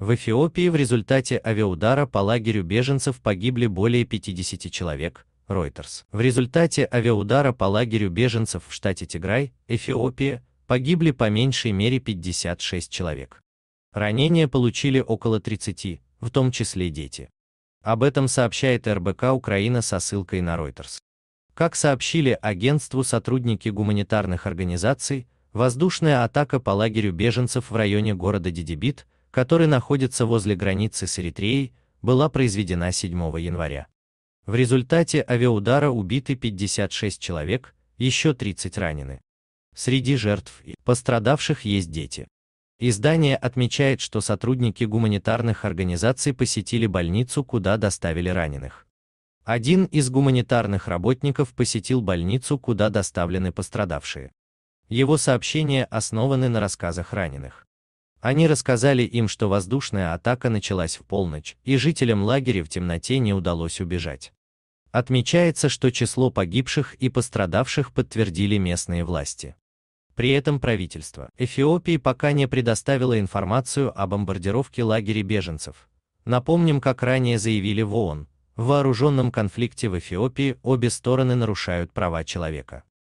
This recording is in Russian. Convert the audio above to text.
В Эфиопии в результате авиаудара по лагерю беженцев погибли более 50 человек, Reuters. В результате авиаудара по лагерю беженцев в штате Тиграй, Эфиопия, погибли по меньшей мере 56 человек. Ранения получили около 30, в том числе дети. Об этом сообщает РБК Украина со ссылкой на Reuters. Как сообщили агентству сотрудники гуманитарных организаций, воздушная атака по лагерю беженцев в районе города Дидибит, который находится возле границы с Эритреей, была произведена 7 января. В результате авиаудара убиты 56 человек, еще 30 ранены. Среди жертв и пострадавших есть дети. Издание отмечает, что сотрудники гуманитарных организаций посетили больницу, куда доставили раненых. Один из гуманитарных работников посетил больницу, куда доставлены пострадавшие. Его сообщения основаны на рассказах раненых. Они рассказали им, что воздушная атака началась в полночь, и жителям лагеря в темноте не удалось убежать. Отмечается, что число погибших и пострадавших подтвердили местные власти. При этом правительство Эфиопии пока не предоставило информацию о бомбардировке лагеря беженцев. Напомним, как ранее заявили в ООН, в вооруженном конфликте в Эфиопии обе стороны нарушают права человека.